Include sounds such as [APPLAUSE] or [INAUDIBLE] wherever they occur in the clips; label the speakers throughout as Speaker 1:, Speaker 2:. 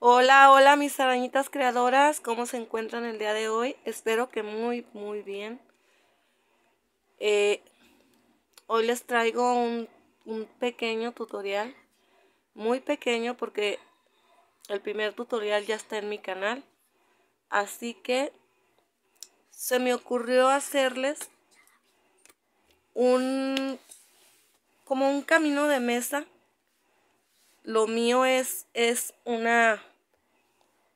Speaker 1: Hola, hola mis arañitas creadoras, ¿cómo se encuentran el día de hoy? Espero que muy, muy bien. Eh, hoy les traigo un, un pequeño tutorial, muy pequeño porque el primer tutorial ya está en mi canal. Así que se me ocurrió hacerles un como un camino de mesa lo mío es, es una,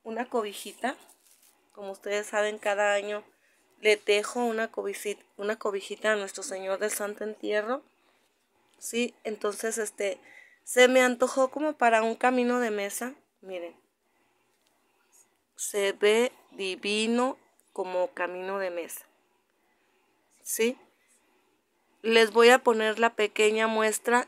Speaker 1: una cobijita. Como ustedes saben, cada año le tejo una cobijita, a nuestro Señor del Santo Entierro. Sí, entonces este se me antojó como para un camino de mesa. Miren. Se ve divino como camino de mesa. ¿Sí? Les voy a poner la pequeña muestra.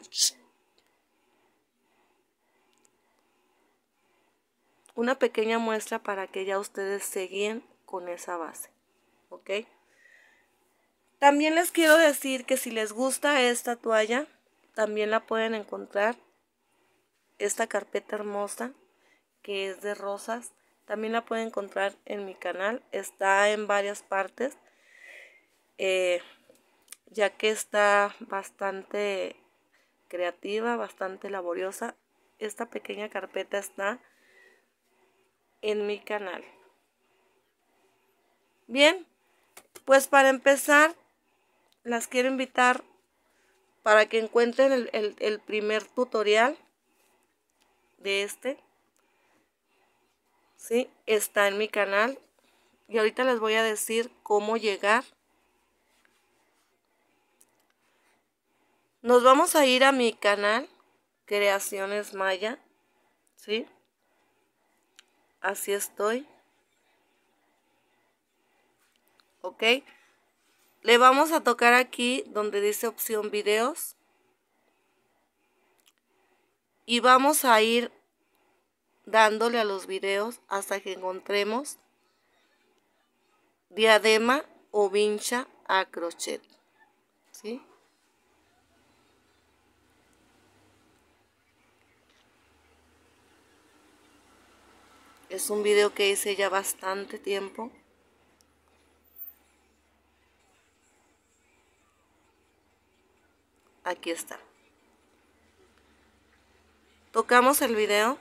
Speaker 1: una pequeña muestra para que ya ustedes se con esa base. ¿Ok? También les quiero decir que si les gusta esta toalla, también la pueden encontrar. Esta carpeta hermosa que es de rosas, también la pueden encontrar en mi canal. Está en varias partes, eh, ya que está bastante creativa, bastante laboriosa. Esta pequeña carpeta está en mi canal. Bien, pues para empezar, las quiero invitar para que encuentren el, primer tutorial de este. si Está en mi canal. Y ahorita les voy a decir cómo llegar. Nos vamos a ir a mi canal, Creaciones Maya. ¿Sí? así estoy. ¿Ok? Le vamos a tocar aquí donde dice opción videos. Y vamos a ir dándole a los videos hasta que encontremos diadema o vincha a crochet. ¿Sí? Es un video que hice ya bastante tiempo. Aquí está. Tocamos el video.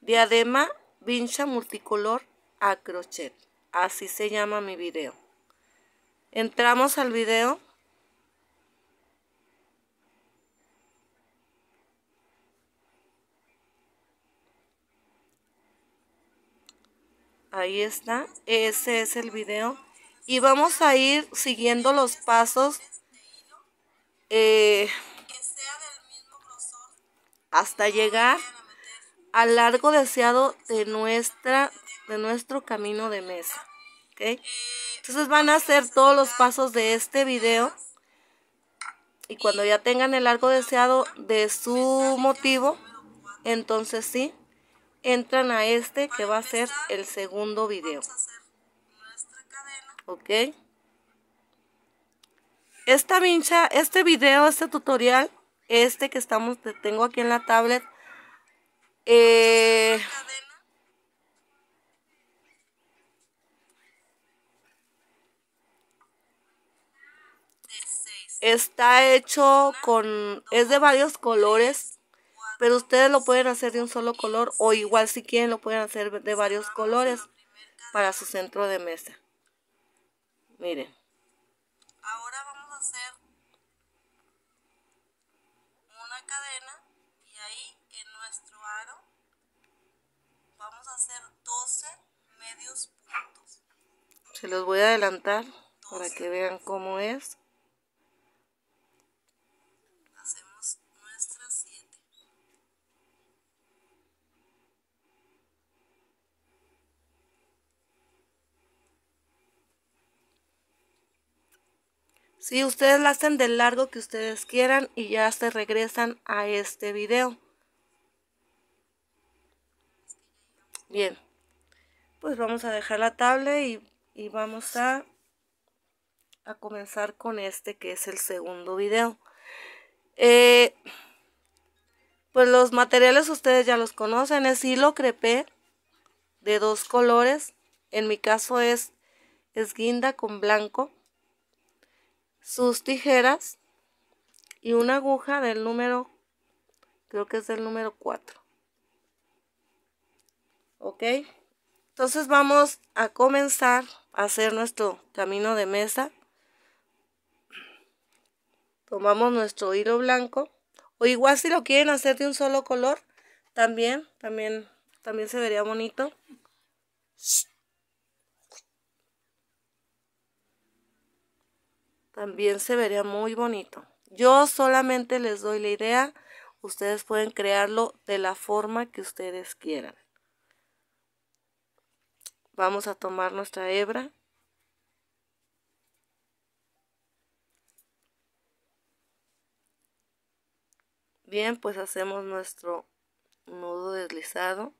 Speaker 1: Diadema vincha multicolor a crochet. Así se llama mi video. Entramos al video. Ahí está, ese es el video. Y vamos a ir siguiendo los pasos eh, hasta llegar al largo deseado de, nuestra, de nuestro camino de mesa. Entonces van a hacer todos los pasos de este video. Y cuando ya tengan el largo deseado de su motivo, entonces sí, entran a este que va a ser el segundo video. ¿Ok? Esta mincha. este video, este tutorial, este que estamos, tengo aquí en la tablet, eh, está hecho con, es de varios colores pero ustedes lo pueden hacer de un solo color o igual si quieren lo pueden hacer de varios colores para su centro de mesa. Miren. Ahora vamos a hacer una cadena y ahí en nuestro aro vamos a hacer 12 medios puntos. Se los voy a adelantar para que vean cómo es. Si ustedes la hacen del largo que ustedes quieran y ya se regresan a este video. Bien, pues vamos a dejar la tabla y, vamos a, a, comenzar con este que es el segundo video. Eh, pues los materiales ustedes ya los conocen, es hilo crepé de dos colores. En mi caso es, es guinda con blanco sus tijeras y una aguja del número, creo que es del número 4. ¿Ok? Entonces vamos a comenzar a hacer nuestro camino de mesa. Tomamos nuestro hilo blanco. O igual si lo quieren hacer de un solo color, también, también, también se vería bonito. también se vería muy bonito. Yo solamente les doy la idea, ustedes pueden crearlo de la forma que ustedes quieran. Vamos a tomar nuestra hebra. Bien, pues hacemos nuestro nudo deslizado.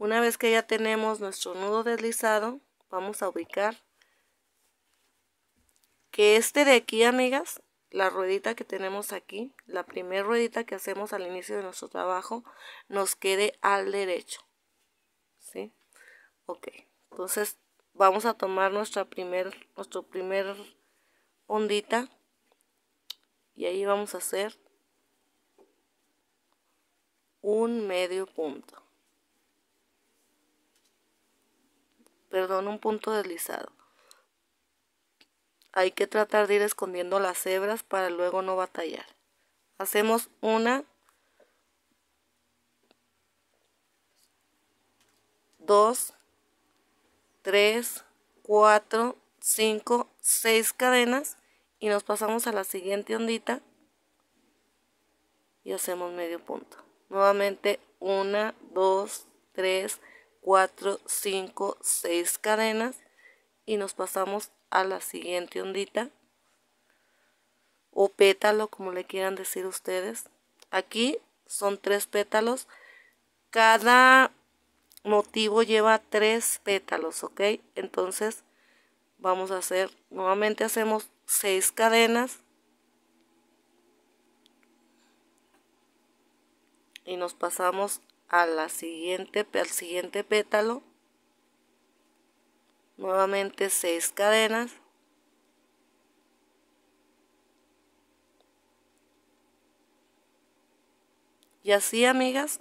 Speaker 1: Una vez que ya tenemos nuestro nudo deslizado, vamos a ubicar que este de aquí, amigas, la ruedita que tenemos aquí, la primer ruedita que hacemos al inicio de nuestro trabajo, nos quede al derecho. ¿Sí? Ok, entonces vamos a tomar nuestra primer, nuestro primer ondita y ahí vamos a hacer un medio punto. perdón, un punto deslizado. Hay que tratar de ir escondiendo las hebras para luego no batallar. Hacemos una, dos, tres, cuatro, cinco, seis cadenas y nos pasamos a la siguiente ondita y hacemos medio punto. Nuevamente una, dos, tres, 4, 5, 6 cadenas y nos pasamos a la siguiente ondita o pétalo como le quieran decir ustedes aquí son tres pétalos cada motivo lleva tres pétalos ok entonces vamos a hacer nuevamente hacemos seis cadenas y nos pasamos a la siguiente, al siguiente pétalo, nuevamente seis cadenas, y así amigas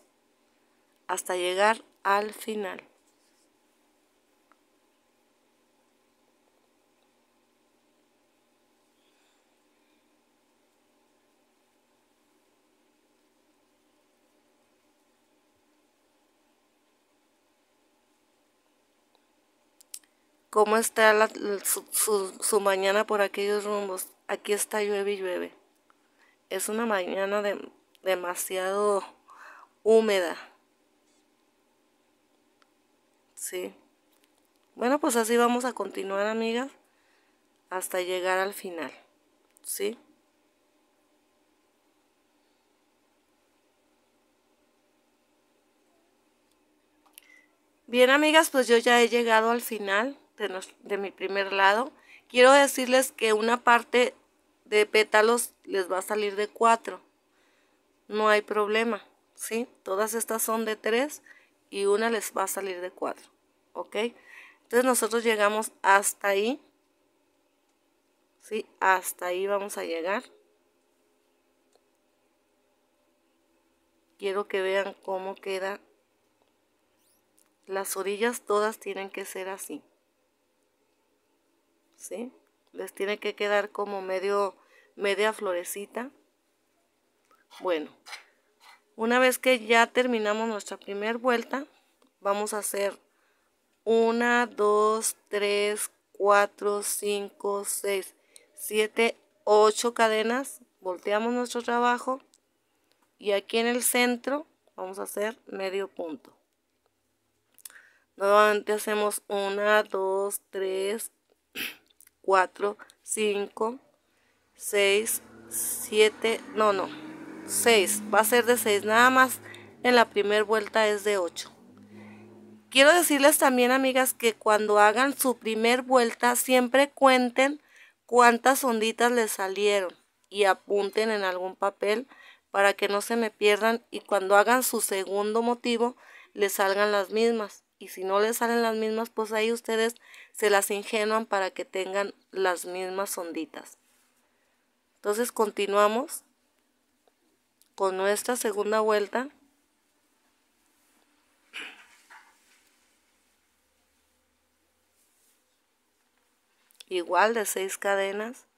Speaker 1: hasta llegar al final. cómo está su, mañana por aquellos rumbos. Aquí está llueve y llueve. Es una mañana demasiado húmeda. Sí. Bueno, pues así vamos a continuar, amigas, hasta llegar al final. ¿Sí? Bien, amigas, pues yo ya he llegado al final de, mi primer lado, quiero decirles que una parte de pétalos les va a salir de 4. No hay problema, ¿sí? Todas estas son de 3 y una les va a salir de 4, ¿ok? Entonces nosotros llegamos hasta ahí, ¿sí? Hasta ahí vamos a llegar. Quiero que vean cómo queda. Las orillas todas tienen que ser así. ¿sí? Les tiene que quedar como medio, media florecita. Bueno, una vez que ya terminamos nuestra primera vuelta, vamos a hacer 1, 2, 3, 4, 5, 6, 7, 8 cadenas. Volteamos nuestro trabajo y aquí en el centro vamos a hacer medio punto. Nuevamente hacemos 1, 2, 3, 4 4, 5, 6, 7, no, no, 6, va a ser de 6 nada más, en la primera vuelta es de 8. Quiero decirles también, amigas, que cuando hagan su primer vuelta, siempre cuenten cuántas onditas les salieron y apunten en algún papel para que no se me pierdan y cuando hagan su segundo motivo, les salgan las mismas y si no les salen las mismas, pues ahí ustedes se las ingenuan para que tengan las mismas onditas. Entonces continuamos con nuestra segunda vuelta. Igual de seis cadenas.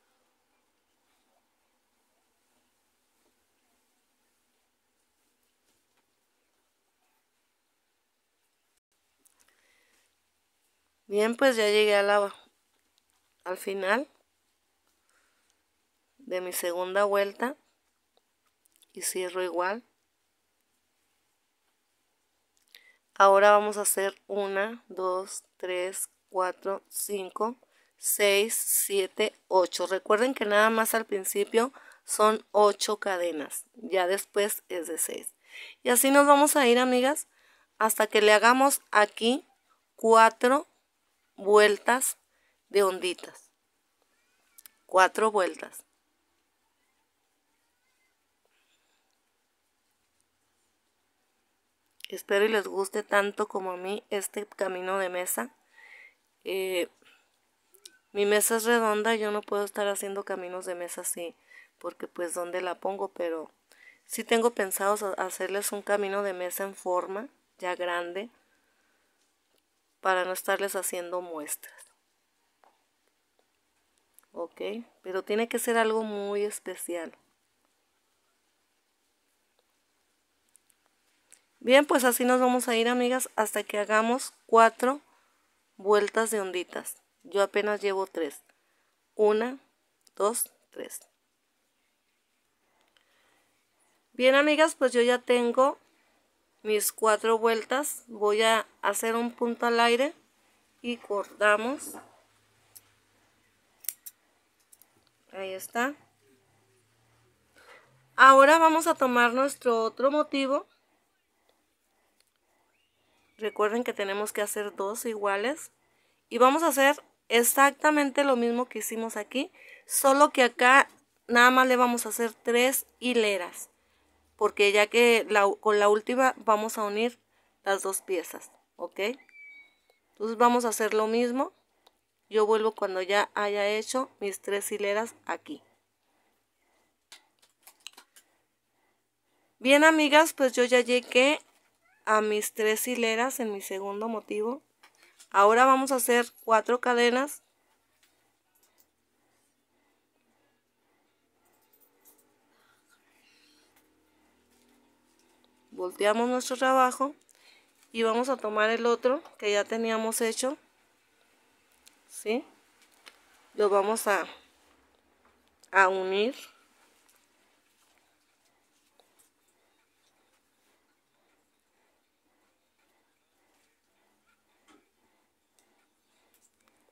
Speaker 1: Bien, pues ya llegué a la, al final de mi segunda vuelta y cierro igual. Ahora vamos a hacer 1, 2, 3, 4, 5, 6, 7, 8. Recuerden que nada más al principio son 8 cadenas, ya después es de 6. Y así nos vamos a ir, amigas, hasta que le hagamos aquí 4 vueltas de onditas. Cuatro vueltas. Espero y les guste tanto como a mí este camino de mesa. Eh, mi mesa es redonda, yo no puedo estar haciendo caminos de mesa así, porque pues dónde la pongo, pero si tengo pensado hacerles un camino de mesa en forma, ya grande, para no estarles haciendo muestras. Ok, pero tiene que ser algo muy especial. Bien, pues así nos vamos a ir, amigas, hasta que hagamos cuatro vueltas de onditas. Yo apenas llevo tres. Una, dos, tres. Bien, amigas, pues yo ya tengo mis cuatro vueltas voy a hacer un punto al aire y cortamos ahí está ahora vamos a tomar nuestro otro motivo recuerden que tenemos que hacer dos iguales y vamos a hacer exactamente lo mismo que hicimos aquí solo que acá nada más le vamos a hacer tres hileras porque ya que con la última vamos a unir las dos piezas, ¿ok? Entonces vamos a hacer lo mismo. Yo vuelvo cuando ya haya hecho mis tres hileras aquí. Bien amigas, pues yo ya llegué a mis tres hileras en mi segundo motivo. Ahora vamos a hacer cuatro cadenas volteamos nuestro trabajo y vamos a tomar el otro que ya teníamos hecho ¿sí? lo vamos a a unir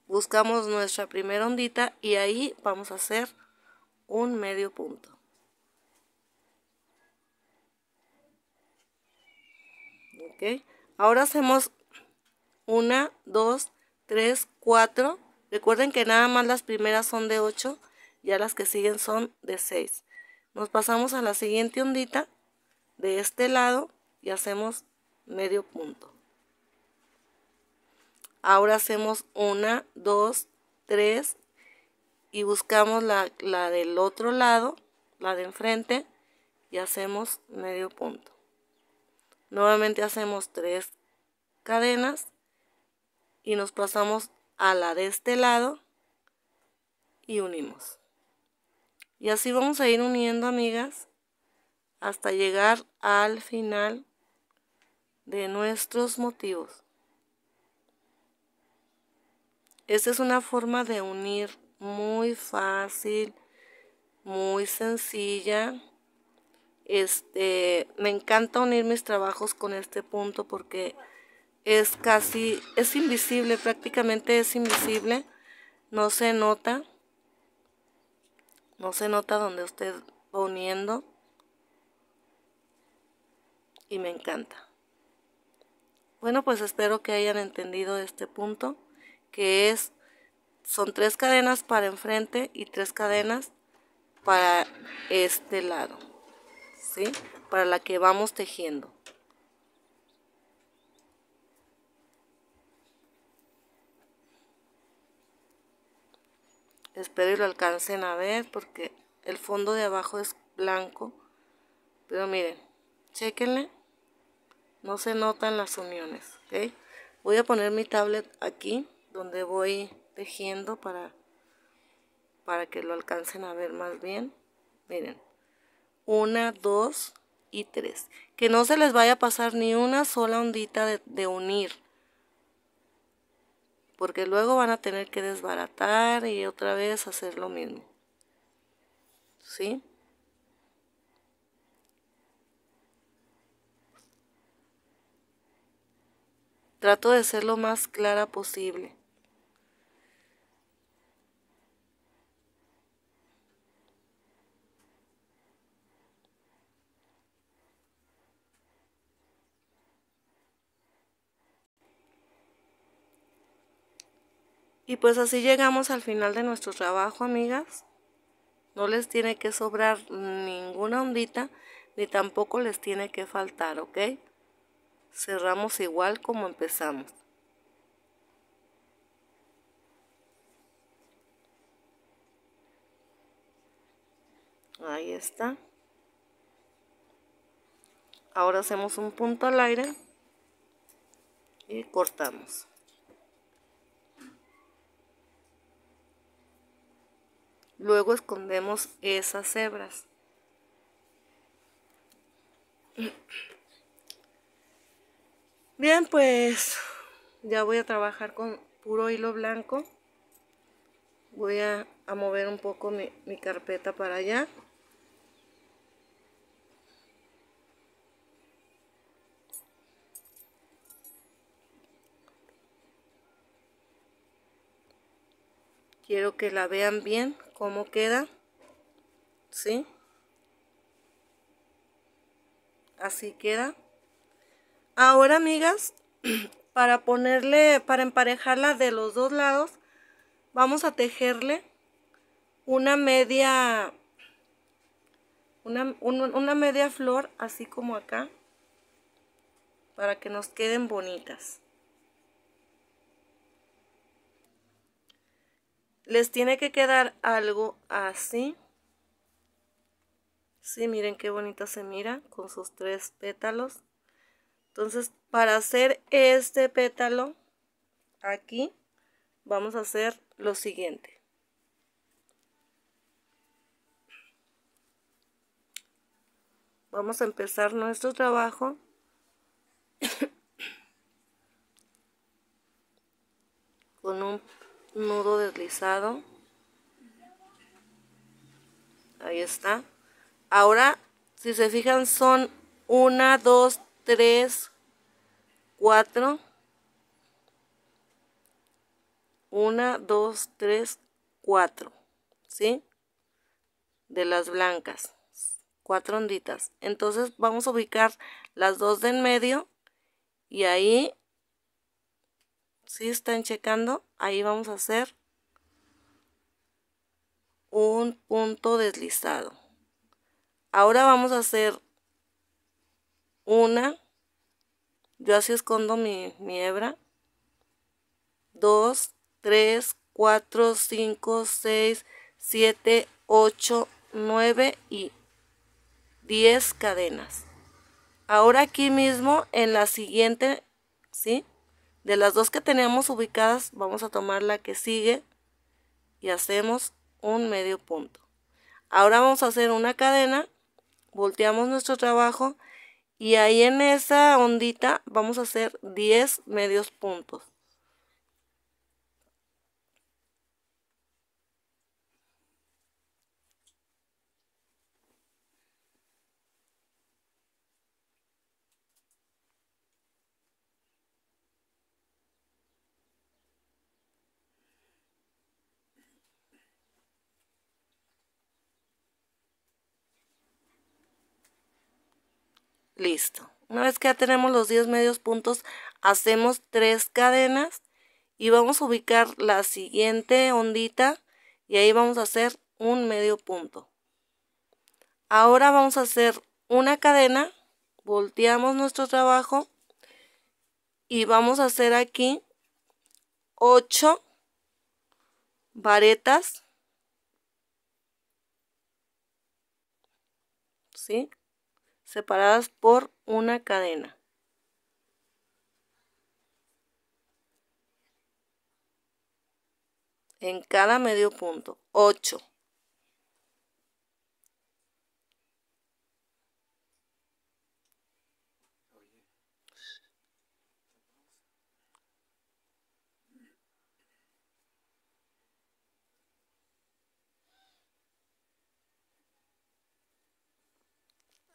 Speaker 1: buscamos nuestra primera ondita y ahí vamos a hacer un medio punto Ahora hacemos 1, 2, 3, 4, Recuerden que nada más las primeras son de 8, ya las que siguen son de 6. Nos pasamos a la siguiente ondita de este lado y hacemos medio punto. Ahora hacemos 1, 2, 3 y buscamos la del otro lado, la de enfrente y hacemos medio punto. Nuevamente hacemos tres cadenas y nos pasamos a la de este lado y unimos. Y así vamos a ir uniendo, amigas, hasta llegar al final de nuestros motivos. Esta es una forma de unir muy fácil, muy sencilla. Este, me encanta unir mis trabajos con este punto porque es casi, es invisible, prácticamente es invisible, no se nota, no se nota donde usted va uniendo y me encanta. Bueno, pues espero que hayan entendido este punto, que es, son tres cadenas para enfrente y tres cadenas para este lado. ¿sí? Para la que vamos tejiendo. Espero y lo alcancen a ver porque el fondo de abajo es blanco. Pero miren, chequenle. No se notan las uniones, Voy a poner mi tablet aquí donde voy tejiendo para, para que lo alcancen a ver más bien. Miren una, dos y tres. Que no se les vaya a pasar ni una sola ondita de, unir. Porque luego van a tener que desbaratar y otra vez hacer lo mismo. ¿Sí? Trato de ser lo más clara posible. Y pues así llegamos al final de nuestro trabajo, amigas. No les tiene que sobrar ninguna ondita, ni tampoco les tiene que faltar, ¿ok? Cerramos igual como empezamos. Ahí está. Ahora hacemos un punto al aire y cortamos. Luego escondemos esas cebras. Bien, pues ya voy a trabajar con puro hilo blanco. Voy a, mover un poco mi, mi carpeta para allá. quiero que la vean bien cómo queda, ¿sí? Así queda. Ahora, amigas, [CLEARS THROAT] para ponerle, para emparejarla de los dos lados, vamos a tejerle una media, una, una media flor, así como acá, para que nos queden bonitas. les tiene que quedar algo así. Sí, miren qué bonita se mira con sus tres pétalos. Entonces, para hacer este pétalo aquí, vamos a hacer lo siguiente. Vamos a empezar nuestro trabajo. [COUGHS] con un nudo deslizado. Ahí está. Ahora, si se fijan, son 1, 2, 3, 4. 1, 2, 3, 4. ¿Sí? De las blancas. Cuatro onditas. Entonces vamos a ubicar las dos de en medio. Y ahí si están checando, ahí vamos a hacer un punto deslizado. Ahora vamos a hacer una. Yo así escondo mi hebra: 2, 3, 4, 5, 6, 7, 8, 9 y 10 cadenas. Ahora aquí mismo en la siguiente, sí de las dos que teníamos ubicadas, vamos a tomar la que sigue y hacemos un medio punto. Ahora vamos a hacer una cadena, volteamos nuestro trabajo y ahí en esa ondita vamos a hacer 10 medios puntos. Listo. Una vez que ya tenemos los 10 medios puntos, hacemos tres cadenas y vamos a ubicar la siguiente ondita y ahí vamos a hacer un medio punto. Ahora vamos a hacer una cadena, volteamos nuestro trabajo y vamos a hacer aquí 8 varetas. ¿Sí? separadas por una cadena. En cada medio punto, 8.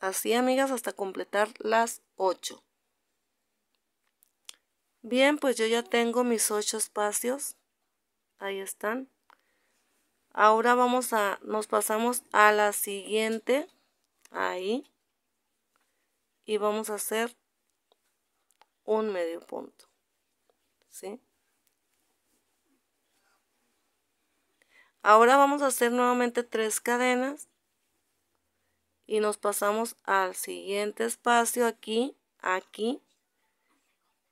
Speaker 1: Así, amigas, hasta completar las 8. Bien, pues yo ya tengo mis 8 espacios. Ahí están. Ahora vamos a, nos pasamos a la siguiente. Ahí. Y vamos a hacer un medio punto. ¿Sí? Ahora vamos a hacer nuevamente tres cadenas y nos pasamos al siguiente espacio aquí, aquí,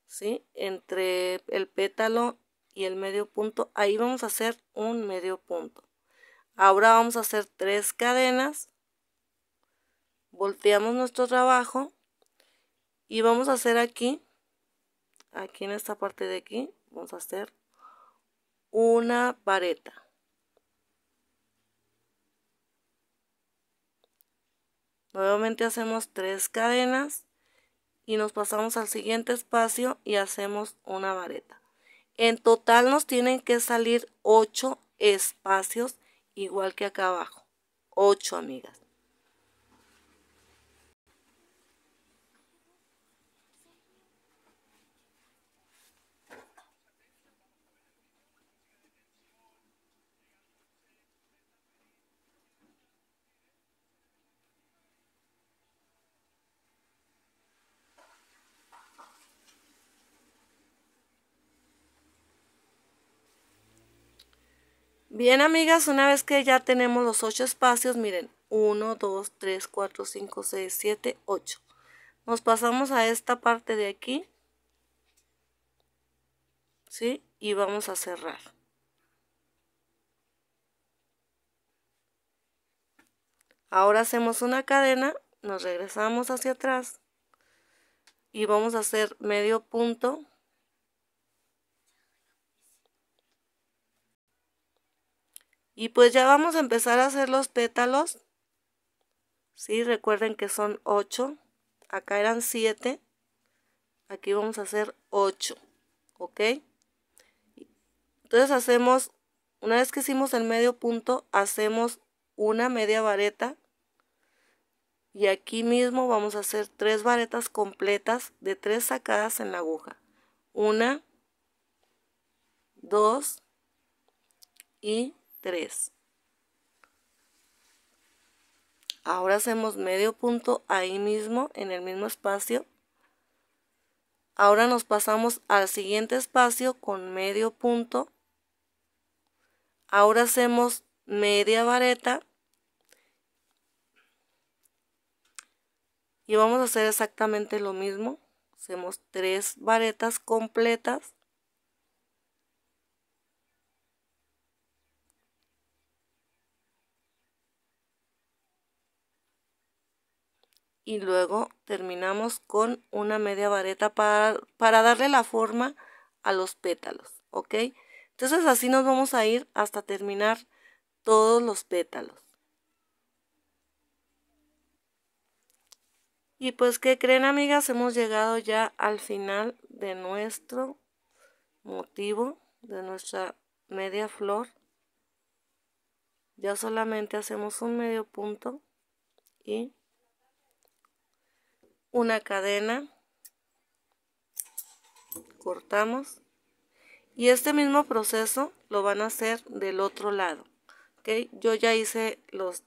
Speaker 1: ¿sí? Entre el pétalo y el medio punto, ahí vamos a hacer un medio punto. Ahora vamos a hacer tres cadenas, volteamos nuestro trabajo y vamos a hacer aquí, aquí en esta parte de aquí, vamos a hacer una vareta. Nuevamente hacemos tres cadenas y nos pasamos al siguiente espacio y hacemos una vareta. En total nos tienen que salir ocho espacios igual que acá abajo. 8 amigas. Bien, amigas, una vez que ya tenemos los ocho espacios, miren, 1, 2, 3, 4, 5, 6, 7, 8. Nos pasamos a esta parte de aquí. ¿Sí? Y vamos a cerrar. Ahora hacemos una cadena, nos regresamos hacia atrás y vamos a hacer medio punto Y pues ya vamos a empezar a hacer los pétalos. Sí, recuerden que son 8. Acá eran 7. Aquí vamos a hacer 8. ¿Ok? Entonces hacemos, una vez que hicimos el medio punto, hacemos una media vareta. Y aquí mismo vamos a hacer tres varetas completas de tres sacadas en la aguja. Una, dos y Ahora hacemos medio punto ahí mismo, en el mismo espacio. Ahora nos pasamos al siguiente espacio con medio punto. Ahora hacemos media vareta. Y vamos a hacer exactamente lo mismo. Hacemos tres varetas completas. y luego terminamos con una media vareta para, para darle la forma a los pétalos, ¿ok? Entonces así nos vamos a ir hasta terminar todos los pétalos. Y pues que creen amigas, hemos llegado ya al final de nuestro motivo, de nuestra media flor. Ya solamente hacemos un medio punto y una cadena, cortamos y este mismo proceso lo van a hacer del otro lado. ok, Yo ya hice los,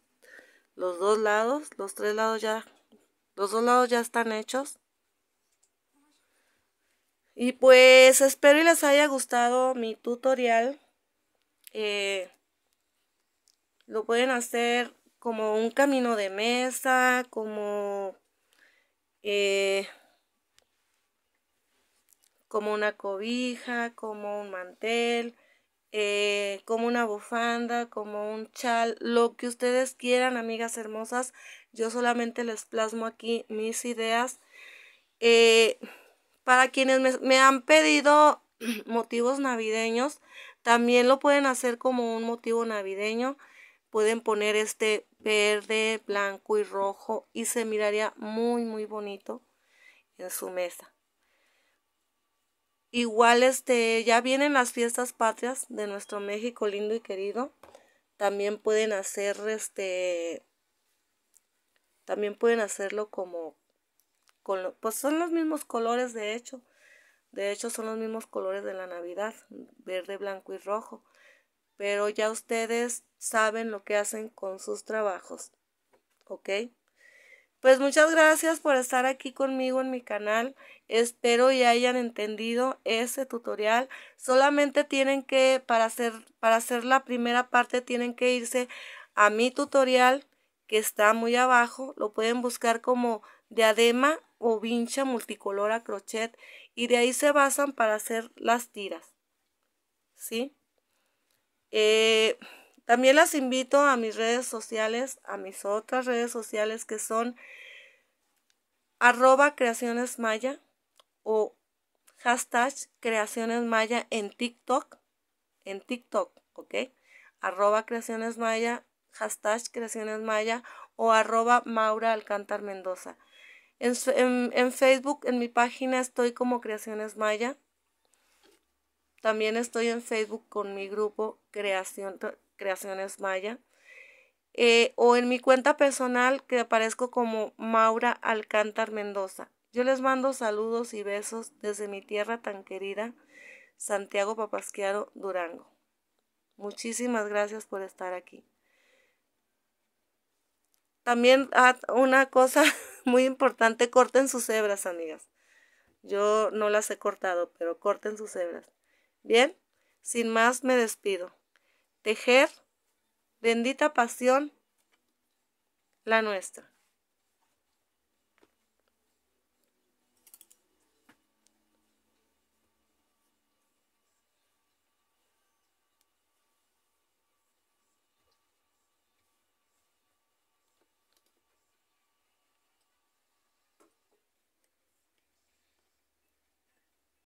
Speaker 1: los dos lados, los tres lados ya, los dos lados ya están hechos. Y pues espero y les haya gustado mi tutorial. Eh, lo pueden hacer como un camino de mesa, como eh, como una cobija, como un mantel, eh, como una bufanda, como un chal, lo que ustedes quieran, amigas hermosas. Yo solamente les plasmo aquí mis ideas. Eh, para quienes me han pedido [CLEARS THROAT] motivos navideños, también lo pueden hacer como un motivo navideño pueden poner este verde, blanco y rojo y se miraría muy muy bonito en su mesa. Igual este ya vienen las fiestas patrias de nuestro México lindo y querido. También pueden hacer este también pueden hacerlo como con pues son los mismos colores de hecho. De hecho son los mismos colores de la Navidad, verde, blanco y rojo pero ya ustedes saben lo que hacen con sus trabajos. ¿Ok? Pues muchas gracias por estar aquí conmigo en mi canal. Espero y hayan entendido ese tutorial. Solamente tienen que, para hacer, para hacer la primera parte, tienen que irse a mi tutorial que está muy abajo. Lo pueden buscar como diadema o vincha multicolor a crochet y de ahí se basan para hacer las tiras. ¿Sí? Eh, también las invito a mis redes sociales, a mis otras redes sociales que son arroba creaciones maya o hashtag creaciones maya en TikTok, en TikTok, ¿ok? Arroba creaciones maya, hashtag creaciones maya o arroba Maura Alcántar Mendoza. En, en Facebook, en mi página estoy como creaciones maya también estoy en Facebook con mi grupo Creación, Creaciones Maya. Eh, o en mi cuenta personal que aparezco como Maura Alcántar Mendoza. Yo les mando saludos y besos desde mi tierra tan querida, Santiago Papasquiaro, Durango. Muchísimas gracias por estar aquí. También ah, una cosa [LAUGHS] muy importante, corten sus hebras, amigas. Yo no las he cortado, pero corten sus hebras. Bien, sin más me despido. Tejer, bendita pasión, la nuestra.